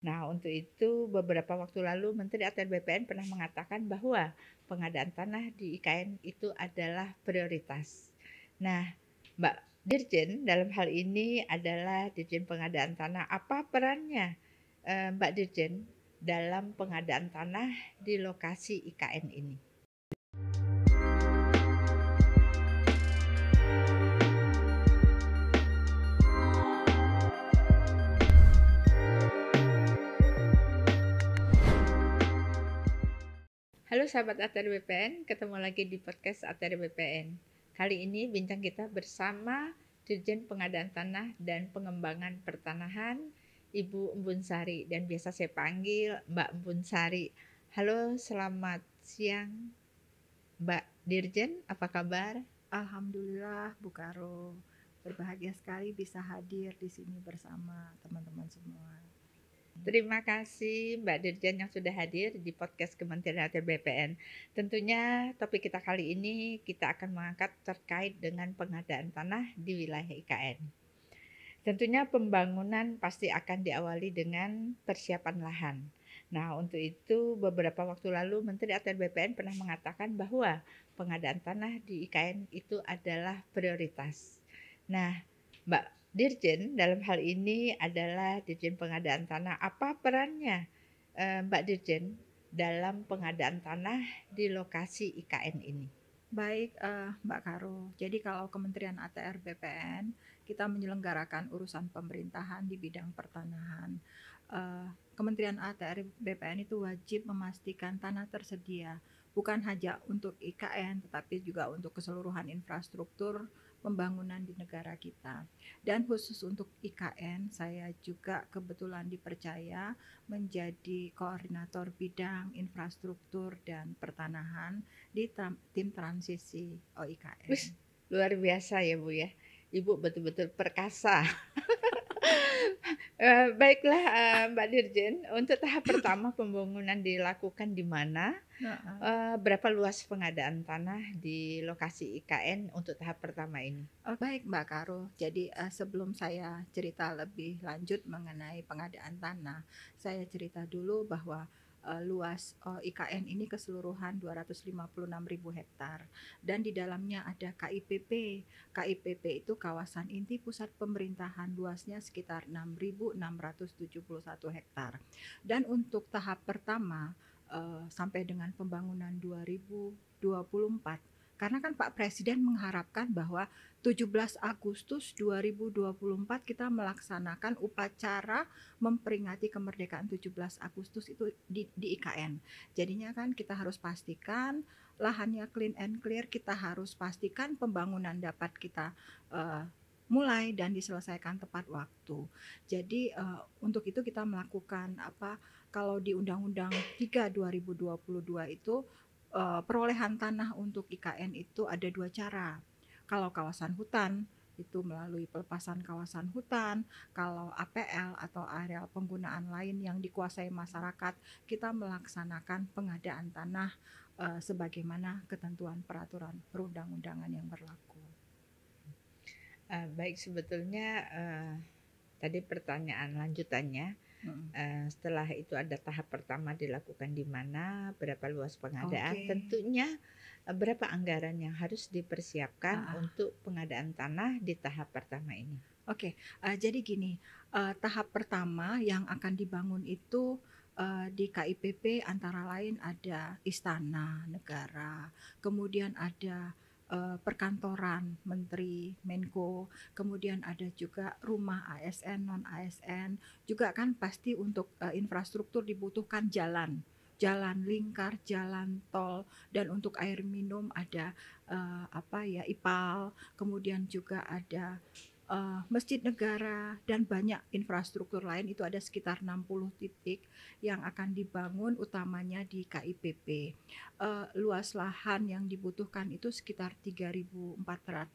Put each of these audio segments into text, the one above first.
Nah, untuk itu beberapa waktu lalu Menteri ATR BPN pernah mengatakan bahwa pengadaan tanah di IKN itu adalah prioritas. Nah, Mbak Dirjen dalam hal ini adalah Dirjen Pengadaan Tanah. Apa perannya eh, Mbak Dirjen dalam pengadaan tanah di lokasi IKN ini? Halo sahabat Atari BPN, ketemu lagi di podcast Atari BPN. Kali ini bincang kita bersama Dirjen Pengadaan Tanah dan Pengembangan Pertanahan, Ibu Embun Sari dan biasa saya panggil Mbak Embun Sari. Halo, selamat siang Mbak Dirjen, apa kabar? Alhamdulillah Bu Karo, berbahagia sekali bisa hadir di sini bersama teman-teman semua. Terima kasih Mbak Dirjen yang sudah hadir di podcast Kementerian Atr BPN. Tentunya topik kita kali ini kita akan mengangkat terkait dengan pengadaan tanah di wilayah IKN. Tentunya pembangunan pasti akan diawali dengan persiapan lahan. Nah, untuk itu beberapa waktu lalu Menteri Atr BPN pernah mengatakan bahwa pengadaan tanah di IKN itu adalah prioritas. Nah, Mbak Dirjen dalam hal ini adalah Dirjen Pengadaan Tanah. Apa perannya eh, Mbak Dirjen dalam pengadaan tanah di lokasi IKN ini? Baik, uh, Mbak Karo. Jadi kalau Kementerian ATR BPN kita menyelenggarakan urusan pemerintahan di bidang pertanahan. Uh, Kementerian ATR BPN itu wajib memastikan tanah tersedia, bukan hanya untuk IKN, tetapi juga untuk keseluruhan infrastruktur pembangunan di negara kita. Dan khusus untuk IKN, saya juga kebetulan dipercaya menjadi koordinator bidang infrastruktur dan pertanahan di tim transisi OIKN. Oh, luar biasa ya Bu ya. Ibu betul-betul perkasa. Eh, baiklah eh, Mbak Dirjen, untuk tahap pertama pembangunan dilakukan di mana? Uh, berapa luas pengadaan tanah di lokasi IKN untuk tahap pertama ini? Oh, baik Mbak Karo. Jadi uh, sebelum saya cerita lebih lanjut mengenai pengadaan tanah, saya cerita dulu bahwa uh, luas uh, eh, IKN ini keseluruhan ribu hektar dan di dalamnya ada KIPP. KIPP itu kawasan inti pusat pemerintahan luasnya sekitar 6.671 hektar. Dan untuk tahap pertama uh, sampai dengan pembangunan 2024 karena kan Pak Presiden mengharapkan bahwa 17 Agustus 2024 kita melaksanakan upacara memperingati kemerdekaan 17 Agustus itu di, di IKN. Jadinya kan kita harus pastikan lahannya clean and clear, kita harus pastikan pembangunan dapat kita uh, mulai dan diselesaikan tepat waktu. Jadi uh, untuk itu kita melakukan apa kalau di Undang-Undang 3 2022 itu uh, perolehan tanah untuk IKN itu ada dua cara. Kalau kawasan hutan itu melalui pelepasan kawasan hutan, kalau APL atau areal penggunaan lain yang dikuasai masyarakat, kita melaksanakan pengadaan tanah uh, sebagaimana ketentuan peraturan perundang-undangan yang berlaku. Eh, baik sebetulnya uh, tadi pertanyaan lanjutannya Uh, setelah itu ada tahap pertama dilakukan di mana, berapa luas pengadaan, okay. tentunya uh, berapa anggaran yang harus dipersiapkan ah. untuk pengadaan tanah di tahap pertama ini. Oke, okay. uh, eh, jadi gini, uh, tahap pertama yang akan dibangun itu uh, di KIPP antara lain ada istana negara, kemudian ada uh, perkantoran menteri Menko kemudian ada juga rumah ASN non ASN juga kan pasti untuk uh, infrastruktur dibutuhkan jalan jalan lingkar, jalan tol, dan untuk air minum ada uh, apa ya IPAL, kemudian juga ada uh, masjid negara dan banyak infrastruktur lain itu ada sekitar 60 titik yang akan dibangun utamanya di KIPP. Uh, eh, luas lahan yang dibutuhkan itu sekitar 3.400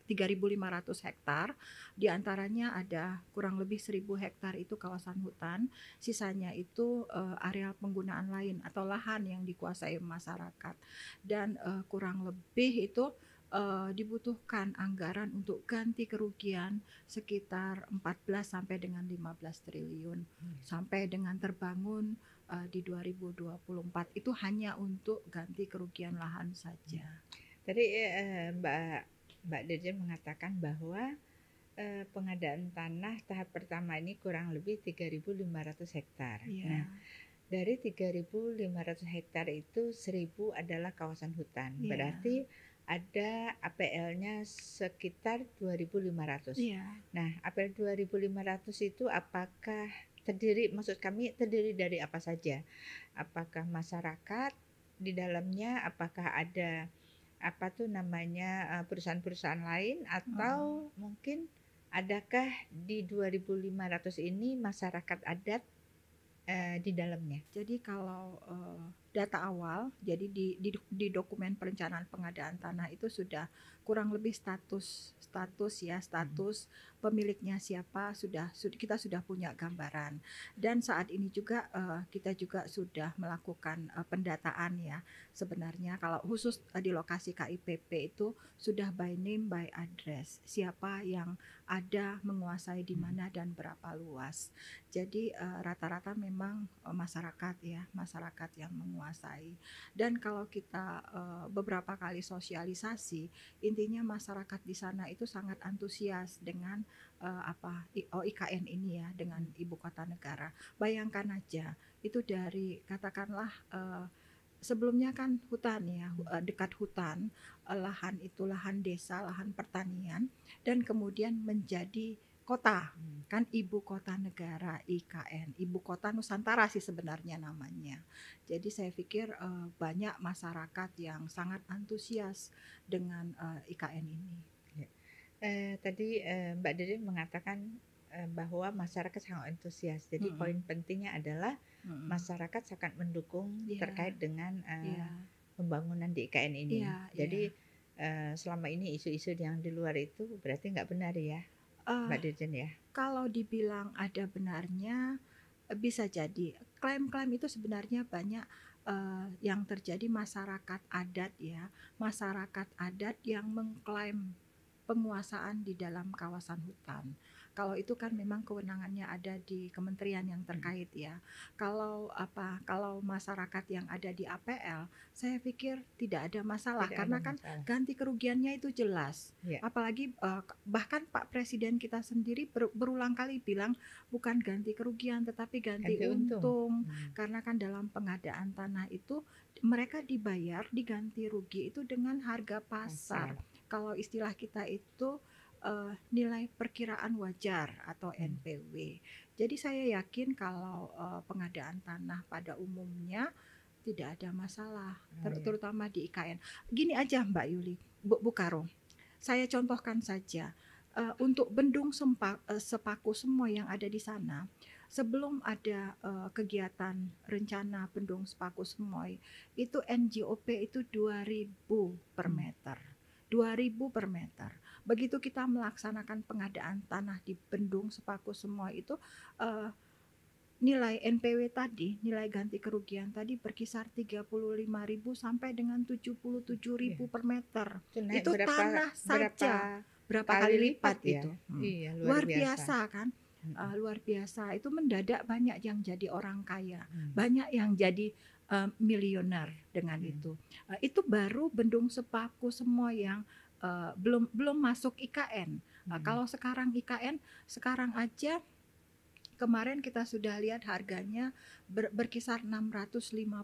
3.500 hektar. Di antaranya ada kurang lebih 1.000 hektar itu kawasan hutan, sisanya itu uh, areal penggunaan lain atau lahan yang dikuasai masyarakat. Dan uh, kurang lebih itu uh, dibutuhkan anggaran untuk ganti kerugian sekitar 14 sampai dengan 15 triliun hmm. sampai dengan terbangun uh, di 2024 itu hanya untuk ganti kerugian lahan saja. Hmm. Tadi uh, Mbak Mbak Dirjen mengatakan bahwa uh, pengadaan tanah tahap pertama ini kurang lebih 3.500 hektar. Yeah. Nah, dari 3.500 hektar itu 1.000 adalah kawasan hutan. Yeah. Berarti ada APL-nya sekitar 2.500. Iya. Nah, APL 2.500 itu apakah terdiri maksud kami terdiri dari apa saja? Apakah masyarakat di dalamnya apakah ada apa tuh namanya eh, perusahaan-perusahaan lain atau hmm. mungkin adakah di 2.500 ini masyarakat adat eh, di dalamnya? Jadi kalau eh, data awal, jadi di, di, di dokumen perencanaan pengadaan tanah itu sudah kurang lebih status status ya status hmm. pemiliknya siapa sudah kita sudah punya gambaran dan saat ini juga uh, kita juga sudah melakukan uh, pendataan ya sebenarnya kalau khusus uh, di lokasi KIPP itu sudah by name by address siapa yang ada menguasai di hmm. mana dan berapa luas jadi rata-rata uh, memang uh, masyarakat ya masyarakat yang menguasai menguasai. Dan kalau kita uh, beberapa kali sosialisasi, intinya masyarakat di sana itu sangat antusias dengan uh, apa OIKN oh, ini ya dengan ibu kota negara. Bayangkan aja itu dari katakanlah uh, sebelumnya kan hutan ya dekat hutan lahan itu lahan desa lahan pertanian dan kemudian menjadi kota hmm. kan ibu kota negara IKN ibu kota Nusantara sih sebenarnya namanya jadi saya pikir uh, banyak masyarakat yang sangat antusias dengan uh, eh, IKN ini ya. uh, tadi uh, Mbak Dede mengatakan uh, bahwa masyarakat sangat antusias jadi -hmm. poin pentingnya adalah -hmm. masyarakat sangat mendukung yeah. terkait dengan uh, yeah. pembangunan di IKN ini yeah, ya. jadi yeah. Uh, selama ini isu-isu yang di luar itu berarti nggak benar ya uh, Mbak Dirjen ya? Kalau dibilang ada benarnya eh, bisa jadi klaim-klaim itu sebenarnya banyak uh, yang terjadi masyarakat adat ya masyarakat adat yang mengklaim penguasaan di dalam kawasan hutan kalau itu kan memang kewenangannya ada di kementerian yang hmm. terkait ya. Kalau apa kalau masyarakat yang ada di APL, saya pikir tidak ada masalah tidak karena ada kan masalah. kan ganti kerugiannya itu jelas. Ya. Apalagi eh, bahkan Pak Presiden kita sendiri berulang kali bilang bukan ganti kerugian tetapi ganti, ganti untung. untung. Hmm. Karena kan dalam pengadaan tanah itu mereka dibayar diganti rugi itu dengan harga pasar. pasar. Kalau istilah kita itu uh, nilai perkiraan wajar atau hmm. NPW. Jadi saya yakin kalau uh, pengadaan tanah pada umumnya tidak ada masalah, hmm, ter iya. terutama di IKN. Gini aja Mbak Yuli, Bu, Bu Karo, saya contohkan saja uh, untuk bendung sempa, uh, sepaku semua yang ada di sana. Sebelum ada uh, kegiatan rencana bendung sepaku semua, itu NGOP itu 2000 hmm. per meter. 2000 per meter begitu kita melaksanakan pengadaan tanah di Bendung, Sepaku semua itu uh, nilai NPW tadi, nilai ganti kerugian tadi berkisar 35.000 sampai dengan 77.000 ribu iya. per meter. Itu, itu berapa, tanah saja berapa, berapa kali lipat, lipat ya? itu. Hmm. Iya, luar, luar biasa, biasa kan? Uh, luar biasa. Itu mendadak banyak yang jadi orang kaya, hmm. banyak yang jadi uh, milioner dengan hmm. itu. Uh, itu baru bendung sepaku semua yang Eh, belum belum masuk IKN. Nah, hmm. kalau sekarang IKN sekarang aja kemarin kita sudah lihat harganya ber, berkisar 650.000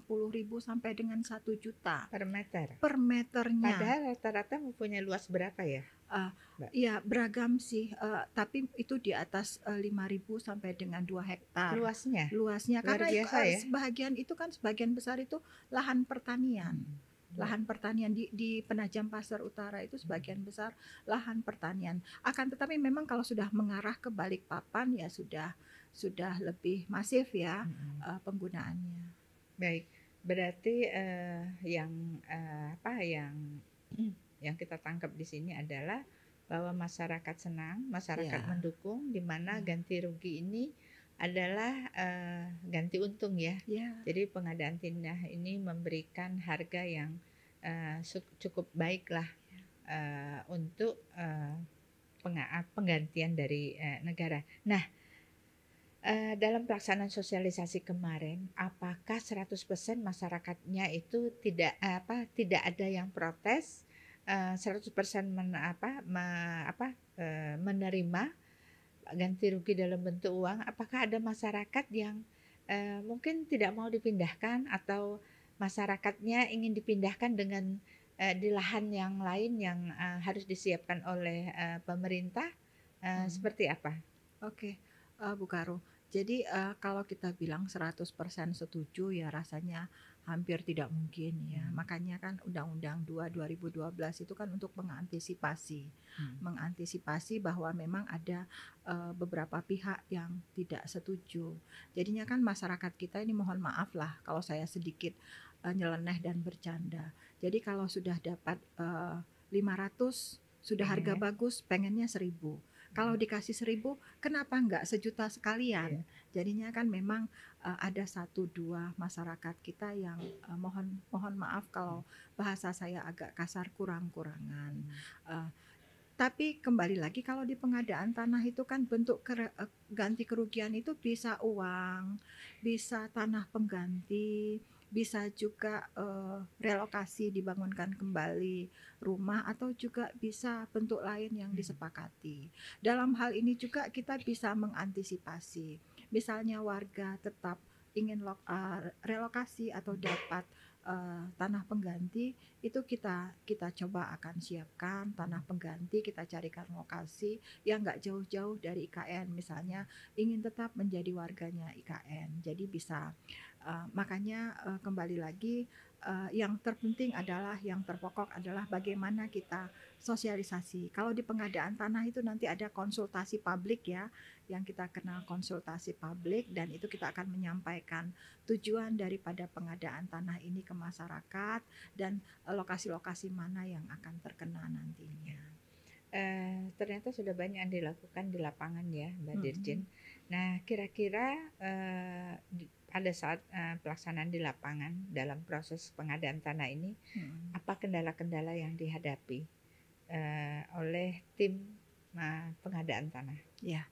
sampai dengan 1 juta per meter. Per meternya. Padahal rata-rata mempunyai luas berapa ya? Uh, ya beragam sih, uh, tapi itu di atas uh, ribu sampai dengan dua hektar. Luasnya. Luasnya Luar karena biasa, ya? sebagian itu kan sebagian besar itu lahan pertanian. Hmm lahan pertanian di, di penajam pasar utara itu hmm. sebagian besar lahan pertanian akan tetapi memang kalau sudah mengarah ke balik papan ya sudah sudah lebih masif ya hmm. uh, penggunaannya baik berarti uh, yang uh, apa yang hmm. yang kita tangkap di sini adalah bahwa masyarakat senang masyarakat ya. mendukung di mana hmm. ganti rugi ini adalah uh, ganti untung ya. Yeah. Jadi pengadaan tindah ini memberikan harga yang uh, cukup baik lah uh, untuk uh, penggantian dari uh, negara. Nah, uh, dalam pelaksanaan sosialisasi kemarin, apakah 100% masyarakatnya itu tidak apa tidak ada yang protes, uh, 100% men, apa, me, apa, uh, menerima ganti rugi dalam bentuk uang, apakah ada masyarakat yang eh, mungkin tidak mau dipindahkan atau masyarakatnya ingin dipindahkan dengan eh, di lahan yang lain yang eh, harus disiapkan oleh eh, pemerintah? Eh, hmm. Seperti apa? Oke, okay. uh, eh, Bu Karo. Jadi uh, kalau kita bilang 100% setuju ya rasanya hampir tidak mungkin ya. Hmm. Makanya kan Undang-Undang 2 2012 itu kan untuk mengantisipasi, hmm. mengantisipasi bahwa memang ada uh, beberapa pihak yang tidak setuju. Jadinya kan masyarakat kita ini mohon maaf lah kalau saya sedikit uh, nyeleneh dan bercanda. Jadi kalau sudah dapat uh, eh, 500 sudah harga iya. bagus, pengennya 1000. Kalau dikasih seribu, kenapa nggak sejuta sekalian? Yeah. Jadinya kan memang uh, ada satu dua masyarakat kita yang uh, mohon mohon maaf kalau hmm. bahasa saya agak kasar kurang kurangan. Uh, hmm. eh, tapi kembali lagi kalau di pengadaan tanah itu kan bentuk ganti kerugian itu bisa uang, bisa tanah pengganti, bisa juga uh, relokasi dibangunkan kembali rumah atau juga bisa bentuk lain yang hmm. disepakati. Dalam hal ini juga kita bisa mengantisipasi. Misalnya warga tetap ingin uh, relokasi atau dapat uh, tanah pengganti itu kita kita coba akan siapkan tanah pengganti kita carikan lokasi yang nggak jauh-jauh dari IKN misalnya ingin tetap menjadi warganya IKN jadi bisa Uh, makanya uh, kembali lagi uh, yang terpenting adalah yang terpokok adalah bagaimana kita sosialisasi. Kalau di pengadaan tanah itu nanti ada konsultasi publik ya, yang kita kenal konsultasi publik dan itu kita akan menyampaikan tujuan daripada pengadaan tanah ini ke masyarakat dan lokasi-lokasi mana yang akan terkena nantinya. Uh, ternyata sudah banyak yang dilakukan di lapangan ya, Mbak hmm. Dirjen. Nah, kira-kira uh, pada saat uh, pelaksanaan di lapangan dalam proses pengadaan tanah ini, hmm. apa kendala-kendala yang dihadapi uh, oleh tim uh, pengadaan tanah? Ya,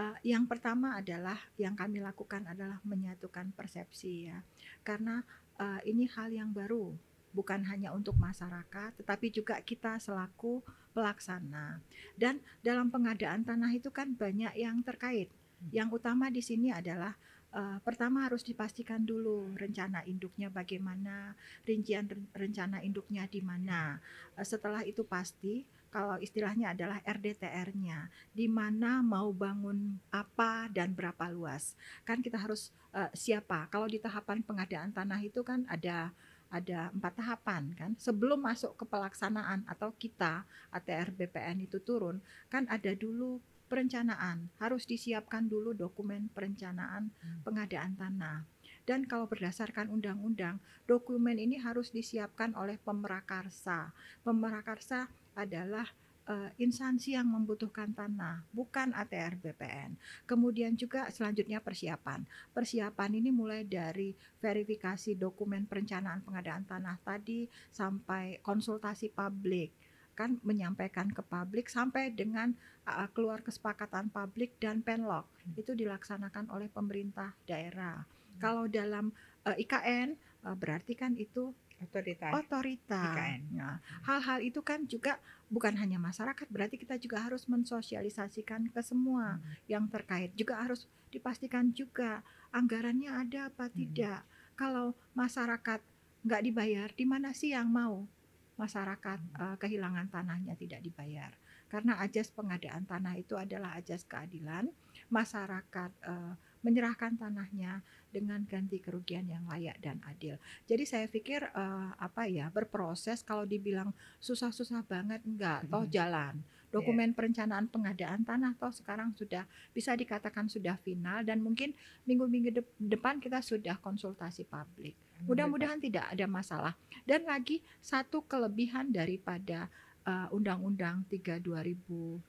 uh, yang pertama adalah yang kami lakukan adalah menyatukan persepsi ya, karena uh, ini hal yang baru bukan hanya untuk masyarakat, tetapi juga kita selaku pelaksana. Dan dalam pengadaan tanah itu kan banyak yang terkait. Yang utama di sini adalah uh, pertama harus dipastikan dulu rencana induknya bagaimana, rincian rencana induknya di mana. Uh, setelah itu pasti kalau istilahnya adalah RDTR-nya, di mana mau bangun apa dan berapa luas. Kan kita harus uh, siapa? Kalau di tahapan pengadaan tanah itu kan ada ada empat tahapan kan sebelum masuk ke pelaksanaan atau kita ATR BPN itu turun kan ada dulu perencanaan harus disiapkan dulu dokumen perencanaan hmm. pengadaan tanah dan kalau berdasarkan undang-undang dokumen ini harus disiapkan oleh pemerakarsa pemerakarsa adalah uh, instansi yang membutuhkan tanah bukan ATR BPN kemudian juga selanjutnya persiapan persiapan ini mulai dari verifikasi dokumen perencanaan pengadaan tanah tadi sampai konsultasi publik akan menyampaikan ke publik sampai dengan uh, uh keluar kesepakatan publik dan penlok hmm. itu dilaksanakan oleh pemerintah daerah. Hmm. Kalau dalam uh, IKN uh, berarti kan itu otorita. Otorita. IKN. Nah, hal-hal itu kan juga bukan hanya masyarakat, berarti kita juga harus mensosialisasikan ke semua hmm. yang terkait. Juga harus dipastikan juga anggarannya ada apa hmm. tidak. Kalau masyarakat nggak dibayar, di mana sih yang mau? masyarakat uh, kehilangan tanahnya tidak dibayar. Karena ajas pengadaan tanah itu adalah ajas keadilan, masyarakat uh, menyerahkan tanahnya dengan ganti kerugian yang layak dan adil. Jadi saya pikir uh, apa ya berproses kalau dibilang susah-susah banget enggak, hmm. toh jalan. Dokumen yeah. perencanaan pengadaan tanah toh sekarang sudah bisa dikatakan sudah final dan mungkin minggu-minggu de depan kita sudah konsultasi publik. Mudah-mudahan tidak ada masalah. Dan lagi satu kelebihan daripada eh, Undang-Undang uh, 3 2022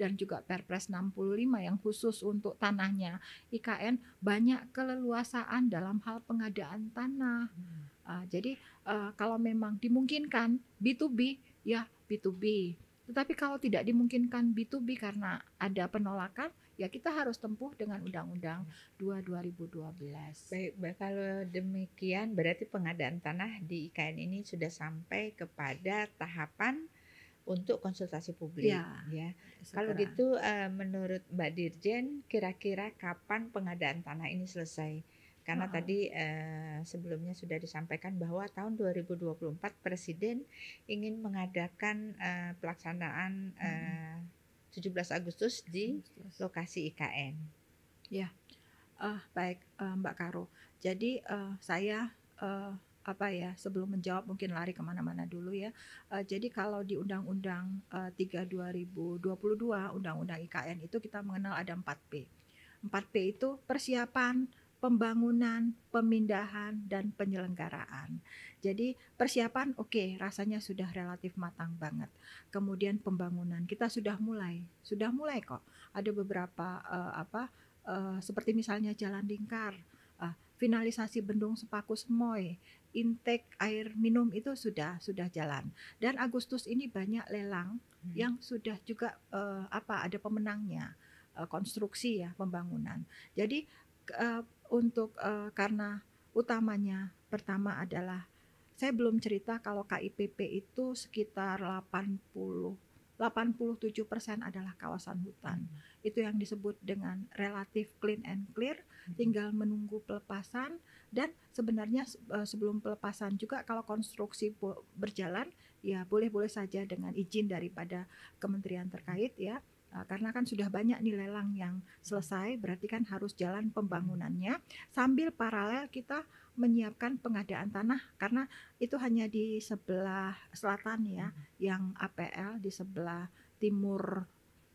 dan juga Perpres 65 yang khusus untuk tanahnya IKN banyak keleluasaan dalam hal pengadaan tanah. Uh, jadi uh, kalau memang dimungkinkan B2B ya B2B. Tetapi kalau tidak dimungkinkan B2B karena ada penolakan ya kita harus tempuh dengan Undang-Undang 2 ya. 2012. Baik, baik kalau demikian berarti pengadaan tanah di IKN ini sudah sampai kepada tahapan untuk konsultasi publik ya. ya. Kalau gitu uh, menurut Mbak Dirjen kira-kira kapan pengadaan tanah ini selesai? Karena oh. tadi eh, sebelumnya sudah disampaikan bahwa tahun 2024 Presiden ingin mengadakan eh, pelaksanaan hmm. 17 Agustus di lokasi IKN. Ya, uh, baik uh, Mbak Karo. Jadi uh, saya uh, apa ya sebelum menjawab mungkin lari kemana-mana dulu ya. Uh, jadi kalau di Undang-Undang uh, 3 2022 Undang-Undang IKN itu kita mengenal ada 4 P. 4P itu persiapan, pembangunan, pemindahan, dan penyelenggaraan. Jadi persiapan oke okay, rasanya sudah relatif matang banget. Kemudian pembangunan kita sudah mulai, sudah mulai kok. Ada beberapa uh, apa uh, seperti misalnya jalan lingkar, uh, finalisasi bendung Sepaku Semoy, intake air minum itu sudah sudah jalan. Dan Agustus ini banyak lelang hmm. yang sudah juga uh, apa ada pemenangnya konstruksi ya pembangunan. Jadi uh, untuk uh, karena utamanya pertama adalah saya belum cerita kalau KIPP itu sekitar 80 87% adalah kawasan hutan. Hmm. Itu yang disebut dengan relatif clean and clear, hmm. tinggal menunggu pelepasan dan sebenarnya eh, sebelum pelepasan juga kalau konstruksi berjalan ya boleh-boleh saja dengan izin daripada kementerian terkait ya Eh, karena kan sudah banyak nih lelang yang selesai, berarti kan harus jalan pembangunannya sambil paralel kita menyiapkan pengadaan tanah karena itu hanya di sebelah selatan ya, hmm. yang APL di sebelah timur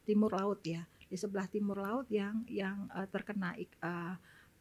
timur laut ya, di sebelah timur laut yang yang eh, terkena uh,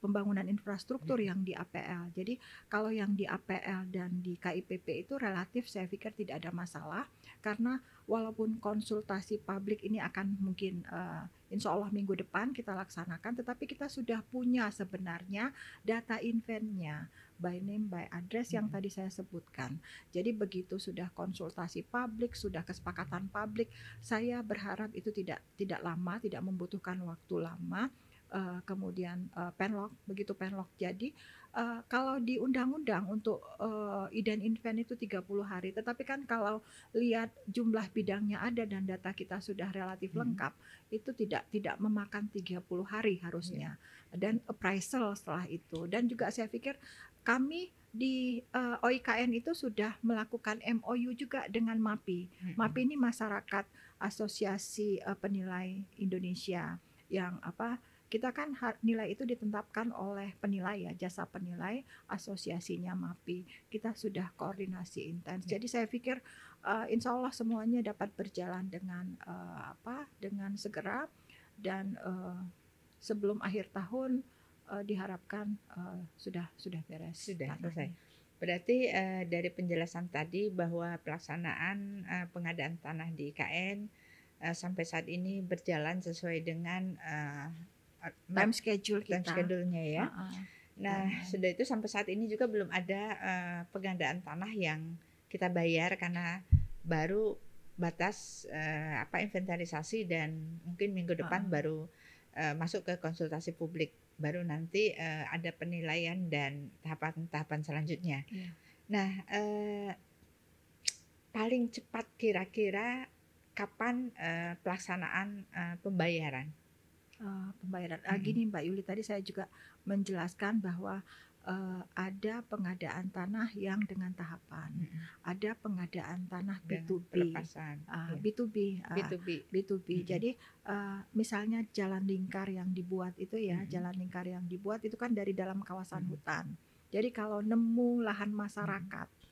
pembangunan infrastruktur iya. yang di APL. Jadi kalau yang di APL dan di KIPP itu relatif saya pikir tidak ada masalah karena walaupun konsultasi publik ini akan mungkin uh, insya Allah minggu depan kita laksanakan, tetapi kita sudah punya sebenarnya data inventnya by name by address yang hmm. tadi saya sebutkan. Jadi begitu sudah konsultasi publik, sudah kesepakatan publik, saya berharap itu tidak tidak lama, tidak membutuhkan waktu lama uh, kemudian uh, penlock begitu penlock jadi uh, kalau di undang-undang untuk uh, iden invent itu 30 hari tetapi kan kalau lihat jumlah bidangnya ada dan data kita sudah relatif hmm. lengkap itu tidak tidak memakan 30 hari harusnya yeah. dan appraisal setelah itu dan juga saya pikir kami di uh, OIKN itu sudah melakukan MOU juga dengan MAPI. MAPI hmm. ini masyarakat Asosiasi uh, Penilai Indonesia yang apa kita kan nilai itu ditetapkan oleh penilai ya jasa penilai asosiasinya MAPI kita sudah koordinasi intens ya. jadi saya pikir uh, insya Allah semuanya dapat berjalan dengan uh, apa dengan segera dan uh, sebelum akhir tahun uh, diharapkan uh, sudah sudah beres sudah selesai berarti uh, dari penjelasan tadi bahwa pelaksanaan uh, pengadaan tanah di IKN sampai saat ini berjalan sesuai dengan Nah, time schedule kita. Time schedule-nya ya. Uh -uh. Nah, uh -huh. sudah itu sampai saat ini juga belum ada uh, penggandaan tanah yang kita bayar karena baru batas uh, apa inventarisasi dan mungkin minggu depan uh -huh. baru uh, masuk ke konsultasi publik. Baru nanti uh, ada penilaian dan tahapan-tahapan selanjutnya. Yeah. Nah, uh, paling cepat kira-kira kapan uh, pelaksanaan uh, pembayaran? uh, pembayaran. Hmm. gini Mbak Yuli tadi saya juga menjelaskan bahwa uh, ada pengadaan tanah yang dengan tahapan, hmm. ada pengadaan tanah B2B, uh, B2B, uh, B2B, B2B. Hmm. Jadi uh, misalnya jalan lingkar yang dibuat itu ya, hmm. jalan lingkar yang dibuat itu kan dari dalam kawasan hmm. hutan. Jadi kalau nemu lahan masyarakat, hmm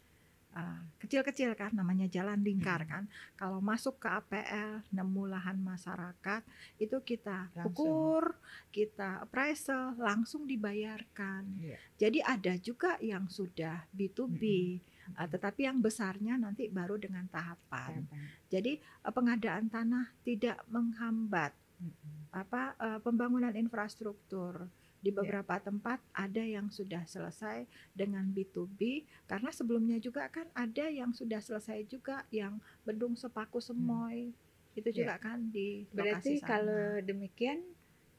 Ah, kecil-kecil uh, kan namanya jalan lingkar hmm. kan kalau masuk ke APL nemu lahan masyarakat itu kita langsung. ukur kita appraisal langsung dibayarkan yeah. jadi ada juga yang sudah B2B hmm. Uh, tetapi yang besarnya nanti baru dengan tahapan. -hmm. Jadi uh, pengadaan tanah tidak menghambat hmm. apa uh, pembangunan infrastruktur di iya. beberapa yeah. tempat ada yang sudah selesai dengan B2B karena sebelumnya juga kan ada yang sudah selesai juga yang Bedung Sepaku hmm. Semoy hmm. itu iya. juga yeah. kan di Berarti sana. kalau demikian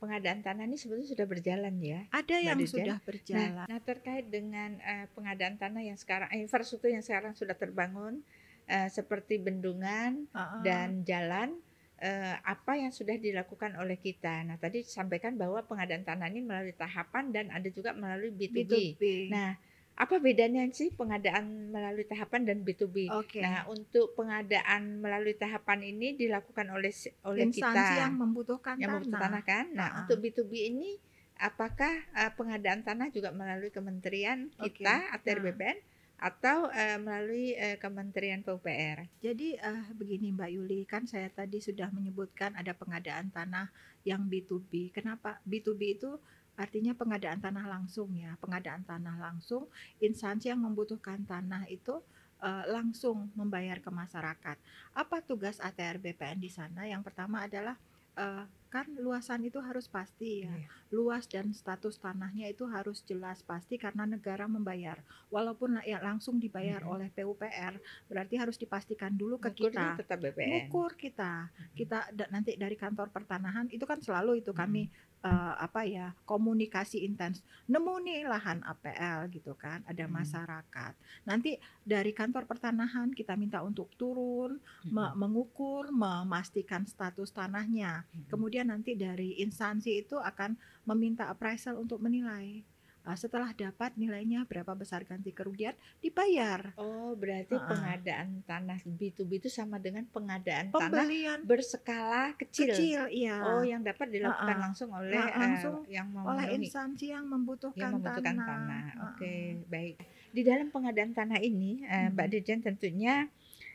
pengadaan tanah ini sebetulnya sudah berjalan ya. Ada yang sudah nah, berjalan. Nah, nah terkait dengan uh, pengadaan tanah yang sekarang infrastruktur yang sekarang sudah terbangun uh, seperti bendungan uh -uh. dan jalan eh, apa yang sudah dilakukan oleh kita. Nah, tadi disampaikan bahwa pengadaan tanah ini melalui tahapan dan ada juga melalui B2B. B2B. Nah, apa bedanya sih pengadaan melalui tahapan dan B2B? Okay. Nah, untuk pengadaan melalui tahapan ini dilakukan oleh oleh Instansi kita yang membutuhkan yang tanah. membutuhkan tanah kan. Nah, uh-huh. untuk B2B ini apakah uh, pengadaan tanah juga melalui kementerian kita okay. atau nah. BPN? atau uh, melalui uh, Kementerian PUPR. Jadi uh, begini Mbak Yuli, kan saya tadi sudah menyebutkan ada pengadaan tanah yang B2B. Kenapa? B2B itu artinya pengadaan tanah langsung ya. Pengadaan tanah langsung instansi yang membutuhkan tanah itu langsung membayar ke masyarakat. Apa tugas ATR BPN di sana? Yang pertama adalah uh, kan luasan itu harus pasti ya. Yeah. Luas dan status tanahnya itu harus jelas pasti karena negara membayar. Walaupun ya langsung dibayar mm -hmm. oleh PUPR, berarti harus dipastikan dulu ke Ukurnya kita. Tetap BPN. Ukur kita. Mm -hmm. Kita nanti dari kantor pertanahan itu kan selalu itu kami mm -hmm uh, apa ya komunikasi intens nemu nih lahan APL gitu kan ada hmm. masyarakat nanti dari kantor pertanahan kita minta untuk turun hmm. me mengukur memastikan status tanahnya hmm. kemudian nanti dari instansi itu akan meminta appraisal untuk menilai Nah, setelah dapat nilainya berapa besar ganti kerugian dibayar. Oh, berarti uh-uh. pengadaan tanah B2B itu sama dengan pengadaan Pembelian tanah berskala kecil. Kecil, iya. Oh, yang dapat dilakukan uh-uh. langsung oleh nah, langsung uh, yang oleh instansi yang membutuhkan, yang membutuhkan tanah. tanah. Uh-uh. Oke, okay, baik. Di dalam pengadaan tanah ini, uh, hmm. Mbak Dirjen tentunya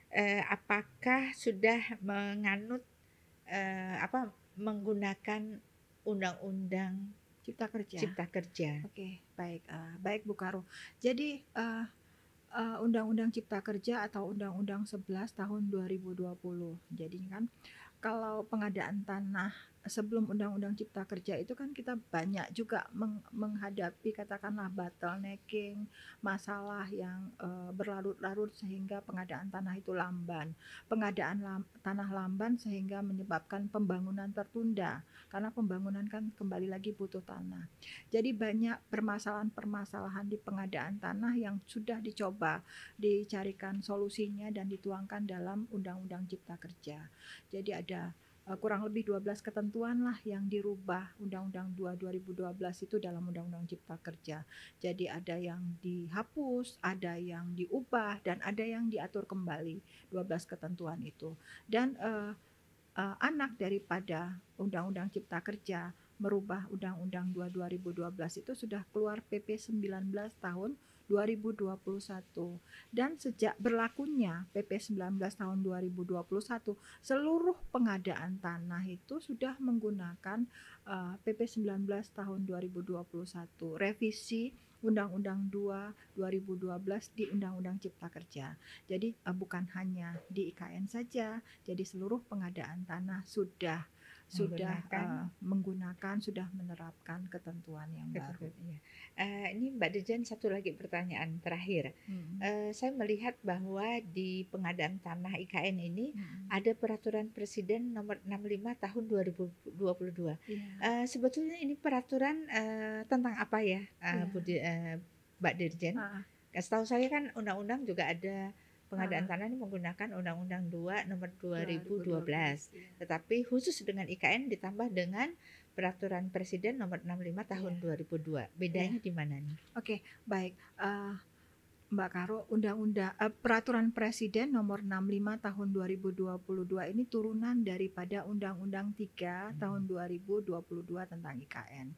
uh, apakah sudah menganut uh, apa menggunakan undang-undang Cipta kerja. Cipta kerja. Oke, baik, uh, baik Bu Karo. Jadi uh, uh, Undang-Undang Cipta Kerja atau Undang-Undang 11 tahun 2020. Jadi kan kalau pengadaan tanah sebelum undang-undang cipta kerja itu kan kita banyak juga meng menghadapi katakanlah bottlenecking, masalah yang e, berlarut-larut sehingga pengadaan tanah itu lamban. Pengadaan lam tanah lamban sehingga menyebabkan pembangunan tertunda karena pembangunan kan kembali lagi butuh tanah. Jadi banyak permasalahan-permasalahan di pengadaan tanah yang sudah dicoba dicarikan solusinya dan dituangkan dalam undang-undang cipta kerja. Jadi ada Eh, kurang lebih 12 ketentuan lah yang dirubah Undang-Undang 2 2012 itu dalam Undang-Undang Cipta Kerja. Jadi ada yang dihapus, ada yang diubah dan ada yang diatur kembali 12 ketentuan itu. Dan uh, uh, anak daripada Undang-Undang Cipta Kerja merubah Undang-Undang 2 2012 itu sudah keluar PP 19 tahun 2021 dan sejak berlakunya PP 19 tahun 2021 seluruh pengadaan tanah itu sudah menggunakan uh, PP 19 tahun 2021 revisi Undang-Undang 2 2012 di Undang-Undang Cipta Kerja. Jadi uh, bukan hanya di IKN saja, jadi seluruh pengadaan tanah sudah sudah menggunakan, uh, menggunakan sudah menerapkan ketentuan yang ketentuan, baru. Ya. Uh, ini Mbak Dejan satu lagi pertanyaan terakhir. Hmm. Uh, saya melihat bahwa di pengadaan tanah IKN ini hmm. ada peraturan Presiden nomor 65 tahun 2022. Yeah. Uh, sebetulnya ini peraturan uh, tentang apa ya, uh, yeah. Budi, uh, Mbak Dirjen? Ah. Setahu saya kan undang-undang juga ada pengadaan tanah ini menggunakan Undang-Undang 2 Nomor 2012, 2012. Iya. tetapi khusus dengan IKN ditambah dengan Peraturan Presiden Nomor 65 iya. Tahun yeah. 2002. Bedanya yeah. di mana nih? Oke, okay, baik. Uh, Mbak Karo, undang-undang uh, peraturan presiden nomor 65 tahun 2022 ini turunan daripada undang-undang 3 hmm. tahun 2022 tentang IKN.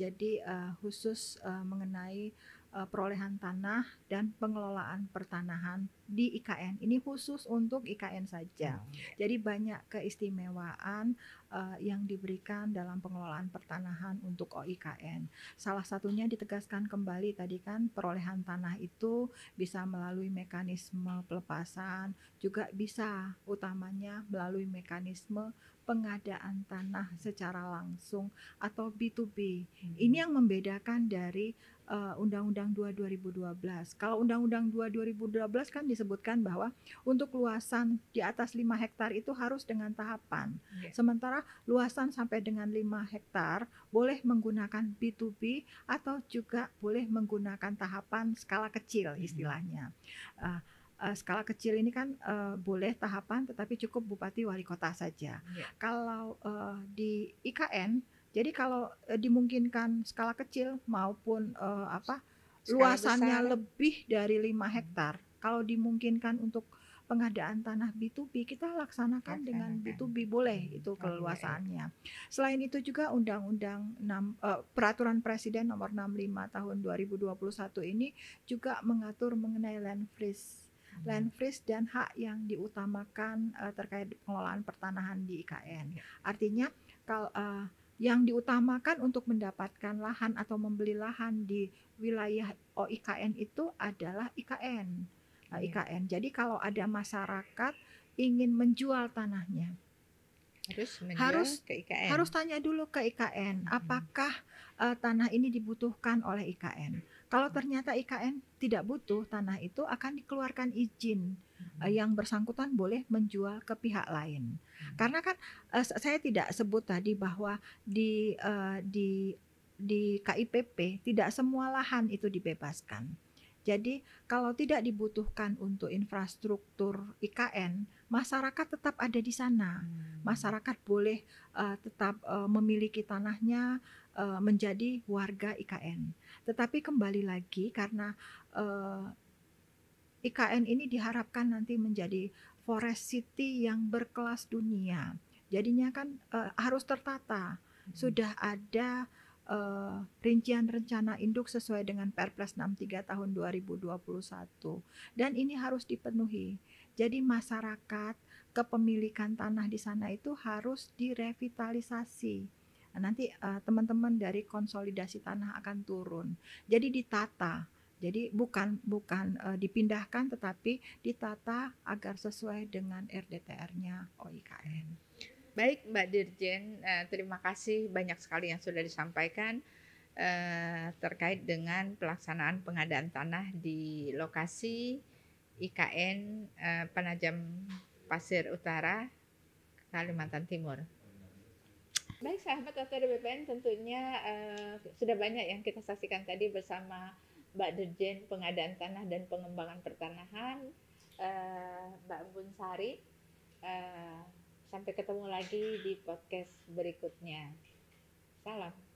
Jadi uh, khusus uh, mengenai uh, perolehan tanah dan pengelolaan pertanahan di IKN. Ini khusus untuk IKN saja. Hmm. Jadi banyak keistimewaan uh, yang diberikan dalam pengelolaan pertanahan untuk OIKN. Salah satunya ditegaskan kembali tadi kan perolehan tanah itu bisa melalui mekanisme pelepasan, juga bisa utamanya melalui mekanisme pengadaan tanah secara langsung atau B2B. Hmm. Ini yang membedakan dari eh, Undang-Undang uh, 2 2012. Kalau Undang-Undang 2 2012 kan disebutkan bahwa untuk luasan di atas 5 hektar itu harus dengan tahapan. Yeah. Sementara luasan sampai dengan 5 hektar boleh menggunakan B2B atau juga boleh menggunakan tahapan skala kecil hmm. istilahnya. Hmm. Uh, uh, skala kecil ini kan uh, boleh tahapan tetapi cukup bupati wali kota saja. Yeah. Kalau uh, di IKN jadi kalau uh, dimungkinkan skala kecil maupun uh, apa skala luasannya besar. lebih dari lima hmm. hektar hmm. kalau dimungkinkan untuk pengadaan tanah B2B kita laksanakan, laksanakan. dengan B2B boleh hmm. itu keluasannya. Selain itu juga undang-undang uh, peraturan presiden nomor 65 tahun 2021 ini juga mengatur mengenai land freeze land freeze dan hak yang diutamakan uh, terkait pengelolaan pertanahan di IKN. Ya. Artinya kalau uh, eh, yang diutamakan untuk mendapatkan lahan atau membeli lahan di wilayah OIKN oh, itu adalah IKN. Uh, nah, ya. IKN. Jadi kalau ada masyarakat ingin menjual tanahnya harus harus ke IKN. harus tanya dulu ke IKN apakah uh, tanah ini dibutuhkan oleh IKN kalau ternyata IKN tidak butuh tanah itu akan dikeluarkan izin hmm. yang bersangkutan boleh menjual ke pihak lain. Hmm. Karena kan uh, saya tidak sebut tadi bahwa di uh, di di KIPP tidak semua lahan itu dibebaskan. Jadi kalau tidak dibutuhkan untuk infrastruktur IKN, masyarakat tetap ada di sana. Hmm. Masyarakat boleh uh, tetap uh, memiliki tanahnya, uh, menjadi warga IKN. Tetapi kembali lagi karena uh, eh, IKN ini diharapkan nanti menjadi forest city yang berkelas dunia. Jadinya kan uh, harus tertata. Hmm. Sudah ada uh, rincian rencana induk sesuai dengan Perpres 63 tahun 2021 dan ini harus dipenuhi. Jadi masyarakat kepemilikan tanah di sana itu harus direvitalisasi nanti teman eh, teman-teman dari konsolidasi tanah akan turun. Jadi ditata. Jadi bukan bukan uh, dipindahkan tetapi ditata agar sesuai dengan RDTR-nya OIKN. Baik Mbak Dirjen, uh, terima kasih banyak sekali yang sudah disampaikan uh, terkait dengan pelaksanaan pengadaan tanah di lokasi IKN uh, Panajam Pasir Utara Kalimantan Timur. Baik sahabat OTD BPN tentunya uh, sudah banyak yang kita saksikan tadi bersama Mbak Dirjen Pengadaan Tanah dan Pengembangan Pertanahan, uh, Mbak Sari Uh, sampai ketemu lagi di podcast berikutnya. Salam.